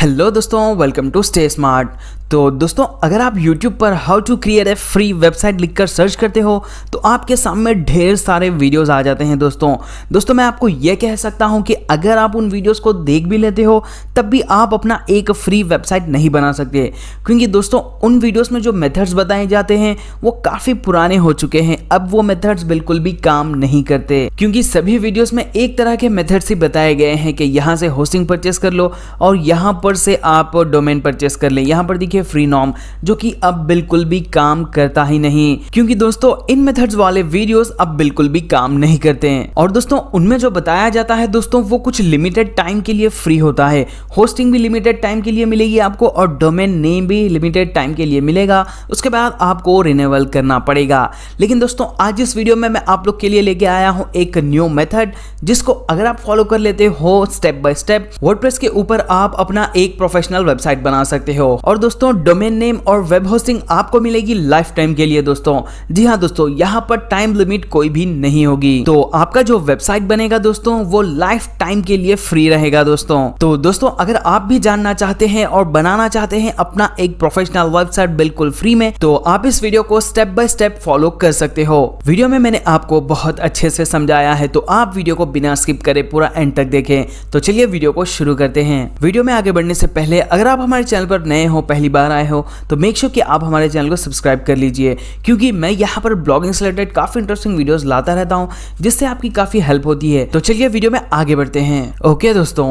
hello दोस्तों welcome to stay smart तो दोस्तों अगर आप YouTube पर how to create a free website लिखकर सर्च करते हो तो आपके सामने ढेर सारे वीडियोस आ जाते हैं दोस्तों दोस्तों मैं आपको यह कह सकता हूं कि अगर आप उन वीडियोस को देख भी लेते हो तब भी आप अपना एक फ्री वेबसाइट नहीं बना सकते क्योंकि दोस्तों उन वीडियोस में जो मेथड्स बताए जाते हैं वो काफ़ी पुराने हो चुके हैं अब वो मेथड्स बिल्कुल भी काम नहीं करते क्योंकि सभी वीडियोज़ में एक तरह के मेथड्स ही बताए गए हैं कि यहाँ से होस्टिंग परचेस कर लो और यहाँ पर से आप डोमेन परचेस कर ले यहाँ पर देखिए फ्री नॉम जो कि अब बिल्कुल भी काम करता ही नहीं क्योंकि दोस्तों इन मेथड्स वाले वीडियोस अब बिल्कुल भी काम नहीं करते हैं और दोस्तों उनमें जो बताया जाता है दोस्तों वो कुछ लिमिटेड टाइम के लिए फ्री होता है होस्टिंग भी लिमिटेड टाइम के लिए मिलेगी आपको और डोमेन नेम भी लिमिटेड टाइम के लिए मिलेगा उसके बाद आपको रिनेवल करना पड़ेगा लेकिन दोस्तों आज इस वीडियो में मैं आप लोग के लिए लेके आया हूँ एक न्यू मेथड जिसको अगर आप फॉलो कर लेते हो स्टेप बाय स्टेप वर्डप्रेस के ऊपर आप अपना एक प्रोफेशनल वेबसाइट बना सकते हो और दोस्तों डोमेन नेम और वेब होस्टिंग आपको मिलेगी लाइफ टाइम के लिए दोस्तों जी हाँ दोस्तों यहाँ पर टाइम लिमिट कोई भी नहीं होगी तो आपका जो वेबसाइट बनेगा दोस्तों वो लाइफ टाइम के लिए फ्री रहेगा दोस्तों तो दोस्तों अगर आप भी जानना चाहते हैं और बनाना चाहते हैं अपना एक प्रोफेशनल वेबसाइट बिल्कुल फ्री में तो आप इस वीडियो को स्टेप बाय स्टेप फॉलो कर सकते हो वीडियो में मैंने आपको बहुत अच्छे से समझाया है तो आप वीडियो को बिना स्किप करे पूरा एंड तक देखें तो चलिए वीडियो को शुरू करते हैं वीडियो में आगे बढ़ बढ़ने से पहले अगर आप हमारे चैनल पर नए हो पहली बार आए हो तो मेक श्योर sure कि आप हमारे चैनल को सब्सक्राइब कर लीजिए क्योंकि मैं यहाँ पर ब्लॉगिंग से रिलेटेड काफ़ी इंटरेस्टिंग वीडियोस लाता रहता हूँ जिससे आपकी काफ़ी हेल्प होती है तो चलिए वीडियो में आगे बढ़ते हैं ओके दोस्तों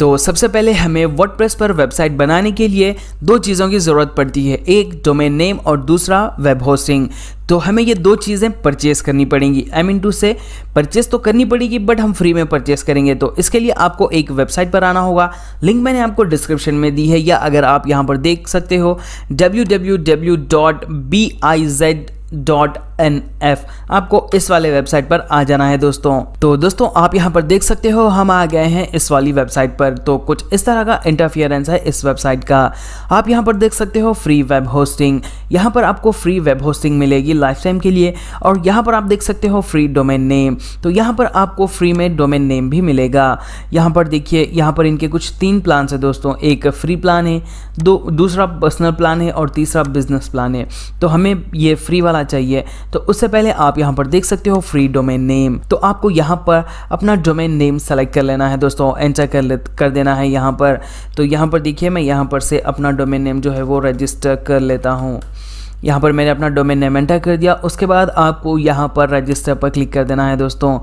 तो सबसे पहले हमें वर्डप्रेस पर वेबसाइट बनाने के लिए दो चीज़ों की ज़रूरत पड़ती है एक डोमेन नेम और दूसरा वेब होस्टिंग तो हमें ये दो चीज़ें परचेस करनी पड़ेंगी एम इन टू से परचेस तो करनी पड़ेगी बट हम फ्री में परचेस करेंगे तो इसके लिए आपको एक वेबसाइट पर आना होगा लिंक मैंने आपको डिस्क्रिप्शन में दी है या अगर आप यहाँ पर देख सकते हो W W W dot B I Z dot N F आपको इस वाले वेबसाइट पर आ जाना है दोस्तों तो दोस्तों आप यहाँ पर देख सकते हो हम आ गए हैं इस वाली वेबसाइट पर तो कुछ इस तरह का इंटरफियरेंस है इस वेबसाइट का आप यहाँ पर देख सकते हो फ्री वेब होस्टिंग यहाँ पर आपको फ्री वेब होस्टिंग मिलेगी लाइफ टाइम के लिए और यहाँ पर आप देख सकते हो फ्री डोमेन नेम तो यहाँ पर आपको फ्री में डोमेन नेम भी मिलेगा यहाँ पर देखिए यहाँ पर इनके कुछ तीन प्लान है दोस्तों एक फ्री प्लान है दो दूसरा पर्सनल प्लान है और तीसरा बिजनेस प्लान है तो हमें ये फ्री वाला चाहिए तो उससे पहले आप यहाँ पर देख सकते हो फ्री डोमेन नेम तो आपको यहाँ पर अपना डोमेन नेम सेलेक्ट कर लेना है दोस्तों एंटर कर ले कर देना है यहाँ पर तो यहाँ पर देखिए मैं यहाँ पर से अपना डोमेन नेम जो है वो रजिस्टर कर लेता हूँ यहाँ पर मैंने अपना डोमेन नेम एंटर कर दिया उसके बाद आपको यहाँ पर रजिस्टर पर क्लिक कर देना है दोस्तों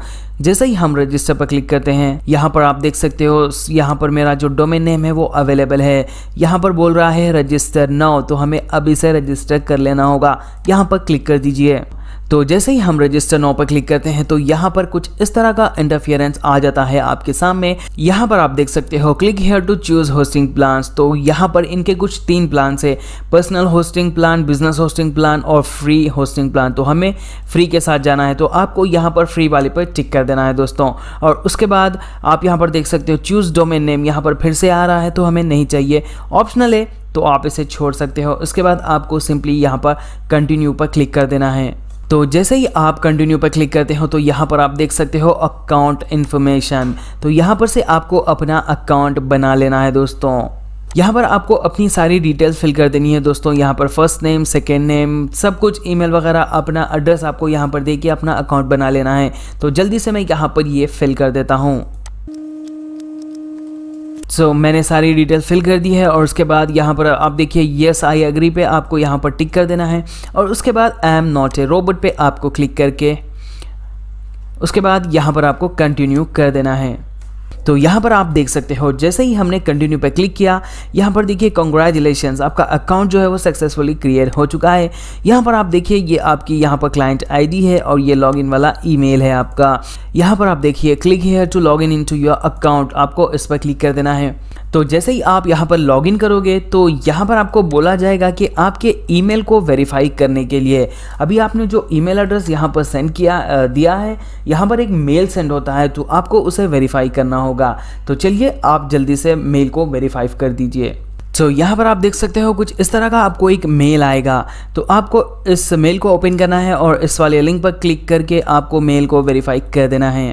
जैसे ही हम रजिस्टर पर क्लिक करते हैं यहाँ पर आप देख सकते हो यहाँ पर मेरा जो डोमेन नेम है वो अवेलेबल है यहाँ पर बोल रहा है रजिस्टर नाउ तो हमें अब इसे रजिस्टर कर लेना होगा यहाँ पर क्लिक कर दीजिए तो जैसे ही हम रजिस्टर नाउ पर क्लिक करते हैं तो यहाँ पर कुछ इस तरह का इंटरफियरेंस आ जाता है आपके सामने यहाँ पर आप देख सकते हो click here to choose hosting plan तो यहाँ पर इनके कुछ तीन प्लान है personal hosting plan business hosting plan और फ्री होस्टिंग प्लान तो हमें फ्री के साथ जाना है तो आपको यहाँ पर फ्री वाले पर टिक कर देना है दोस्तों और उसके बाद आप यहाँ पर देख सकते हो चूज डोमेन नेम यहाँ पर फिर से आ रहा है तो हमें नहीं चाहिए ऑप्शनल है तो आप इसे छोड़ सकते हो उसके बाद आपको सिंपली यहाँ पर कंटिन्यू पर क्लिक कर देना है तो जैसे ही आप कंटिन्यू पर क्लिक करते हो तो यहाँ पर आप देख सकते हो अकाउंट इन्फॉर्मेशन तो यहाँ पर से आपको अपना अकाउंट बना लेना है दोस्तों यहाँ पर आपको अपनी सारी डिटेल्स फिल कर देनी है दोस्तों यहाँ पर फर्स्ट नेम सेकेंड नेम सब कुछ ईमेल वगैरह अपना एड्रेस आपको यहाँ पर दे के अपना अकाउंट बना लेना है तो जल्दी से मैं यहाँ पर ये फिल कर देता हूँ सो so, मैंने सारी डिटेल फिल कर दी है और उसके बाद यहाँ पर आप देखिए येस आई एग्री पे आपको यहाँ पर टिक कर देना है और उसके बाद I am not a robot पे आपको क्लिक करके उसके बाद यहाँ पर आपको कंटिन्यू कर देना है तो यहाँ पर आप देख सकते हो जैसे ही हमने कंटिन्यू पर क्लिक किया यहाँ पर देखिए कॉन्ग्रेचुलेशन आपका अकाउंट जो है वो सक्सेसफुली क्रिएट हो चुका है यहाँ पर आप देखिए ये आपकी यहाँ पर क्लाइंट आईडी है और ये लॉग वाला ई है आपका यहाँ पर आप देखिए click here to log in in to your account आपको इस पर क्लिक कर देना है तो जैसे ही आप यहाँ पर लॉग इन करोगे तो यहाँ पर आपको बोला जाएगा कि आपके ईमेल को वेरीफाई करने के लिए अभी आपने जो ईमेल एड्रेस यहाँ पर सेंड किया दिया है यहाँ पर एक मेल सेंड होता है तो आपको उसे वेरीफाई करना होगा तो चलिए आप जल्दी से मेल को वेरीफाई कर दीजिए तो so, यहाँ पर आप देख सकते हो कुछ इस तरह का आपको एक मेल आएगा तो आपको इस मेल को ओपन करना है और इस वाले लिंक पर क्लिक करके आपको मेल को वेरीफाई कर देना है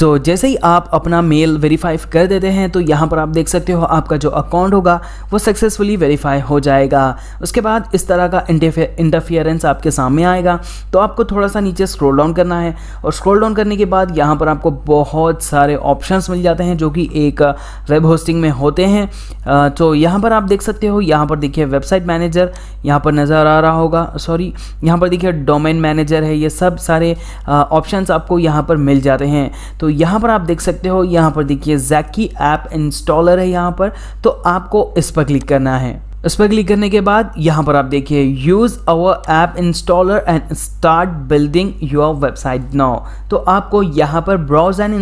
तो जैसे ही आप अपना मेल वेरीफाई कर देते हैं तो यहाँ पर आप देख सकते हो आपका जो अकाउंट होगा वो सक्सेसफुली वेरीफाई हो जाएगा उसके बाद इस तरह का इंटरफियरेंस आपके सामने आएगा तो आपको थोड़ा सा नीचे स्क्रॉल डाउन करना है और स्क्रॉल डाउन करने के बाद यहाँ पर आपको बहुत सारे ऑप्शंस मिल जाते हैं जो कि एक वेब होस्टिंग में होते हैं तो यहाँ पर आप देख सकते हो यहाँ पर देखिए वेबसाइट मैनेजर यहाँ पर नज़र आ रहा होगा सॉरी यहाँ पर देखिए डोमेन मैनेजर है ये सब सारे ऑप्शन आपको यहाँ पर मिल जाते हैं तो यहाँ पर आप देख सकते हो यहाँ पर देखिए जैकी ऐप इंस्टॉलर है यहाँ पर तो आपको इस पर क्लिक करना है इस पर क्लिक करने के बाद यहाँ पर आप देखिए use our app installer and start building your website now तो आपको यहाँ पर ब्राउज एंड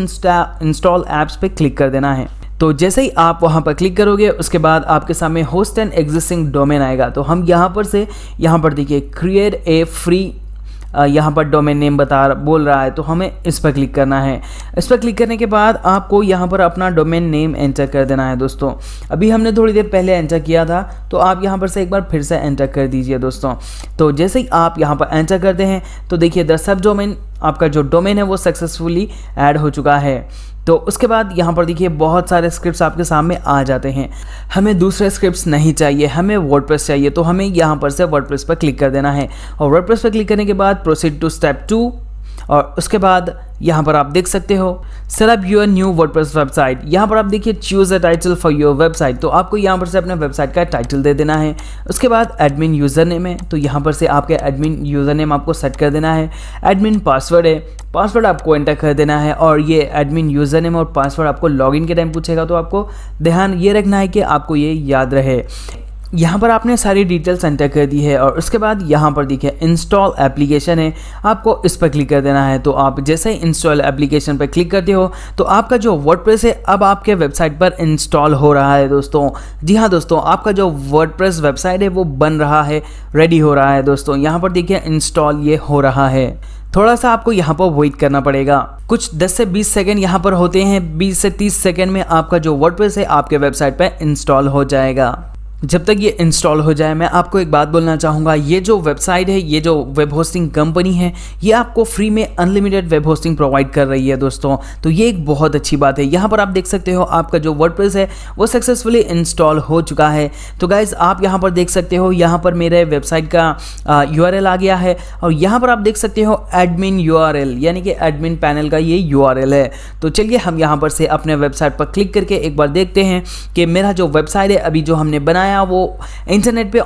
इंस्टॉल एप्स पे क्लिक कर देना है तो जैसे ही आप वहां पर क्लिक करोगे उसके बाद आपके सामने होस्ट एंड एग्जिस्टिंग डोमेन आएगा तो हम यहां पर से यहां पर देखिए क्रिएट ए फ्री यहाँ पर डोमेन नेम बता बोल रहा है तो हमें इस पर क्लिक करना है इस पर क्लिक करने के बाद आपको यहाँ पर अपना डोमेन नेम एंटर कर देना है दोस्तों अभी हमने थोड़ी देर पहले एंटर किया था तो आप यहाँ पर से एक बार फिर से एंटर कर दीजिए दोस्तों तो जैसे ही आप यहाँ पर एंटर करते हैं तो देखिए द सब डोमेन आपका जो डोमेन है वो सक्सेसफुली ऐड हो चुका है तो उसके बाद यहाँ पर देखिए बहुत सारे स्क्रिप्ट्स आपके सामने आ जाते हैं हमें दूसरे स्क्रिप्ट नहीं चाहिए हमें वर्ड चाहिए तो हमें यहाँ पर से वर्ड पर क्लिक कर देना है और वर्ड पर क्लिक करने के बाद प्रोसीड टू स्टेप टू और उसके बाद यहाँ पर आप देख सकते हो set up your new WordPress website यहाँ पर आप देखिए choose a title for your website तो आपको यहाँ पर से अपने वेबसाइट का टाइटल दे देना है उसके बाद एडमिन यूज़र नेम है तो यहाँ पर से आपके एडमिन यूज़र नेम आपको सेट कर देना है एडमिन पासवर्ड है पासवर्ड आपको एंटर कर देना है और ये एडमिन यूज़र नेम और पासवर्ड आपको लॉगिन के टाइम पूछेगा तो आपको ध्यान ये रखना है कि आपको ये याद रहे यहाँ पर आपने सारी डिटेल्स एंटर कर दी है और उसके बाद यहाँ पर देखिए इंस्टॉल एप्लीकेशन है आपको इस पर क्लिक कर देना है तो आप जैसे ही इंस्टॉल एप्लीकेशन पर क्लिक करते हो तो आपका जो वर्ड है अब आपके वेबसाइट पर इंस्टॉल हो रहा है दोस्तों जी हाँ दोस्तों आपका जो वर्ड वेबसाइट है वो बन रहा है रेडी हो रहा है दोस्तों यहाँ पर देखिए इंस्टॉल ये हो रहा है थोड़ा सा आपको यहाँ पर वेट करना पड़ेगा कुछ 10 से 20 सेकेंड यहाँ पर होते हैं 20 से 30 सेकेंड में आपका जो वर्ड है आपके वेबसाइट पर इंस्टॉल हो जाएगा जब तक ये इंस्टॉल हो जाए मैं आपको एक बात बोलना चाहूँगा ये जो वेबसाइट है ये जो वेब होस्टिंग कंपनी है ये आपको फ्री में अनलिमिटेड वेब होस्टिंग प्रोवाइड कर रही है दोस्तों तो ये एक बहुत अच्छी बात है यहाँ पर आप देख सकते हो आपका जो वर्ड है वो सक्सेसफुली इंस्टॉल हो चुका है तो गाइज़ आप यहाँ पर देख सकते हो यहाँ पर मेरे वेबसाइट का यू आ गया है और यहाँ पर आप देख सकते हो एडमिन यू यानी कि एडमिन पैनल का ये यू है तो चलिए हम यहाँ पर से अपने वेबसाइट पर क्लिक करके एक बार देखते हैं कि मेरा जो वेबसाइट है अभी जो हमने बनाया बनाया वो इंटरनेट पे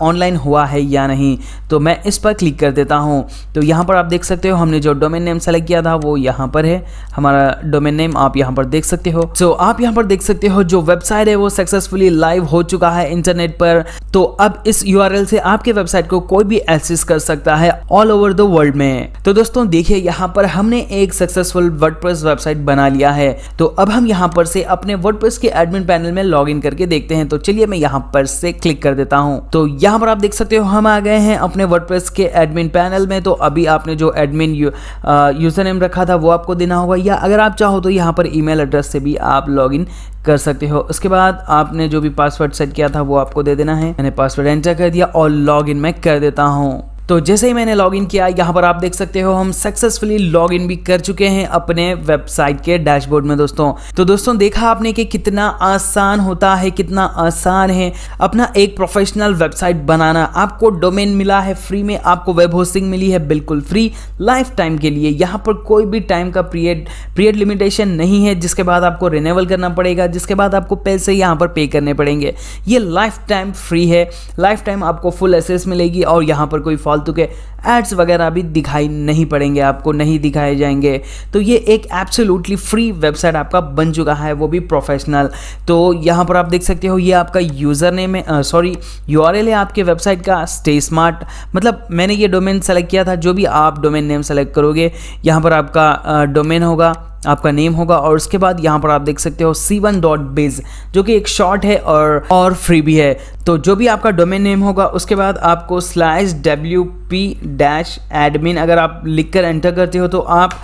ऑनलाइन uh, हुआ है या नहीं तो मैं इस पर क्लिक कर देता हूँ तो यहाँ पर आप देख सकते हो हमने जो डोमेन नेम सेलेक्ट किया था वो यहाँ पर है हमारा डोमेन नेम आप यहाँ पर देख सकते हो सो so, आप यहाँ पर देख सकते हो जो वेबसाइट है वो सक्सेसफुली लाइव हो चुका है इंटरनेट पर तो अब इस यू से आपके वेबसाइट को कोई भी एक्सेस कर सकता है ऑल ओवर द वर्ल्ड में तो दोस्तों देखिए यहाँ पर हमने एक सक्सेसफुल वर्ड वेबसाइट बना लिया है तो अब हम यहाँ पर से अपने वर्ड के एडमिन पैनल में लॉग करके देखते हैं तो चलिए मैं यहाँ यहाँ पर से क्लिक कर देता हूँ तो यहाँ पर आप देख सकते हो हम आ गए हैं अपने वर्डप्रेस के एडमिन पैनल में तो अभी आपने जो एडमिन यूजर नेम रखा था वो आपको देना होगा या अगर आप चाहो तो यहाँ पर ईमेल एड्रेस से भी आप लॉगिन कर सकते हो उसके बाद आपने जो भी पासवर्ड सेट किया था वो आपको दे देना है मैंने पासवर्ड एंटर कर दिया और लॉग मैं कर देता हूँ तो जैसे ही मैंने लॉगिन किया यहाँ पर आप देख सकते हो हम सक्सेसफुली लॉगिन भी कर चुके हैं अपने वेबसाइट के डैशबोर्ड में दोस्तों तो दोस्तों देखा आपने कि कितना आसान होता है कितना आसान है अपना एक प्रोफेशनल वेबसाइट बनाना आपको डोमेन मिला है फ्री में आपको वेब होस्टिंग मिली है बिल्कुल फ्री लाइफ टाइम के लिए यहाँ पर कोई भी टाइम का पीरियड पीरियड लिमिटेशन नहीं है जिसके बाद आपको रिनेवल करना पड़ेगा जिसके बाद आपको पैसे यहाँ पर पे करने पड़ेंगे ये लाइफ टाइम फ्री है लाइफ टाइम आपको फुल एसेस मिलेगी और यहाँ पर कोई फालतू के एड्स वगैरह भी दिखाई नहीं पड़ेंगे आपको नहीं दिखाए जाएंगे तो ये एक एब्सोल्युटली फ्री वेबसाइट आपका बन चुका है वो भी प्रोफेशनल तो यहाँ पर आप देख सकते हो ये आपका यूज़र नेम है सॉरी यू है आपके वेबसाइट का स्टे स्मार्ट मतलब मैंने ये डोमेन सेलेक्ट किया था जो भी आप डोमेन नेम सेलेक्ट करोगे यहाँ पर आपका डोमेन होगा आपका नेम होगा और उसके बाद यहाँ पर आप देख सकते हो सी वन डॉट बिज जो कि एक शॉर्ट है और और फ्री भी है तो जो भी आपका डोमेन नेम होगा उसके बाद आपको slash W P dash admin अगर आप लिख कर एंटर करते हो तो आप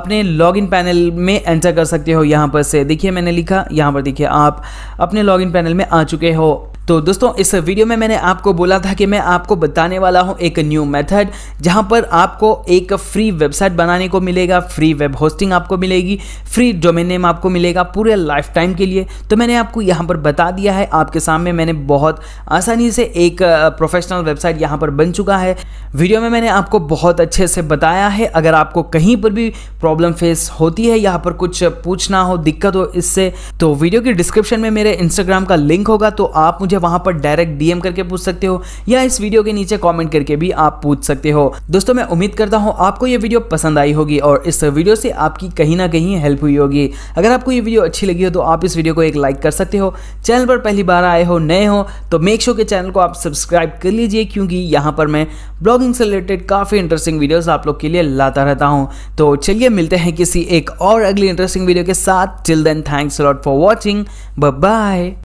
अपने लॉगिन पैनल में एंटर कर सकते हो यहाँ पर से देखिए मैंने लिखा यहाँ पर देखिए आप अपने लॉगिन पैनल में आ चुके हो तो दोस्तों इस वीडियो में मैंने आपको बोला था कि मैं आपको बताने वाला हूं एक न्यू मेथड जहां पर आपको एक फ्री वेबसाइट बनाने को मिलेगा फ्री वेब होस्टिंग आपको मिलेगी फ्री डोमेन नेम आपको मिलेगा पूरे लाइफ टाइम के लिए तो मैंने आपको यहाँ पर बता दिया है आपके सामने मैंने बहुत आसानी से एक प्रोफेशनल वेबसाइट यहाँ पर बन चुका है वीडियो में मैंने आपको बहुत अच्छे से बताया है अगर आपको कहीं पर भी प्रॉब्लम फेस होती है यहाँ पर कुछ पूछना हो दिक्कत हो इससे तो वीडियो के डिस्क्रिप्शन में मेरे इंस्टाग्राम का लिंक होगा तो आप मुझे मुझे वहां पर डायरेक्ट डीएम करके पूछ सकते हो या इस वीडियो के नीचे कॉमेंट करके भी आप पूछ सकते हो दोस्तों मैं उम्मीद करता हूँ आपको ये वीडियो पसंद आई होगी और इस वीडियो से आपकी कहीं ना कहीं हेल्प हुई होगी अगर आपको ये वीडियो अच्छी लगी हो तो आप इस वीडियो को एक लाइक कर सकते हो चैनल पर पहली बार आए हो नए हो तो मेक शो के चैनल को आप सब्सक्राइब कर लीजिए क्योंकि यहाँ पर मैं ब्लॉगिंग से रिलेटेड काफ़ी इंटरेस्टिंग वीडियोस आप लोग के लिए लाता रहता हूँ तो चलिए मिलते हैं किसी एक और अगली इंटरेस्टिंग वीडियो के साथ till then thanks lot for watching bye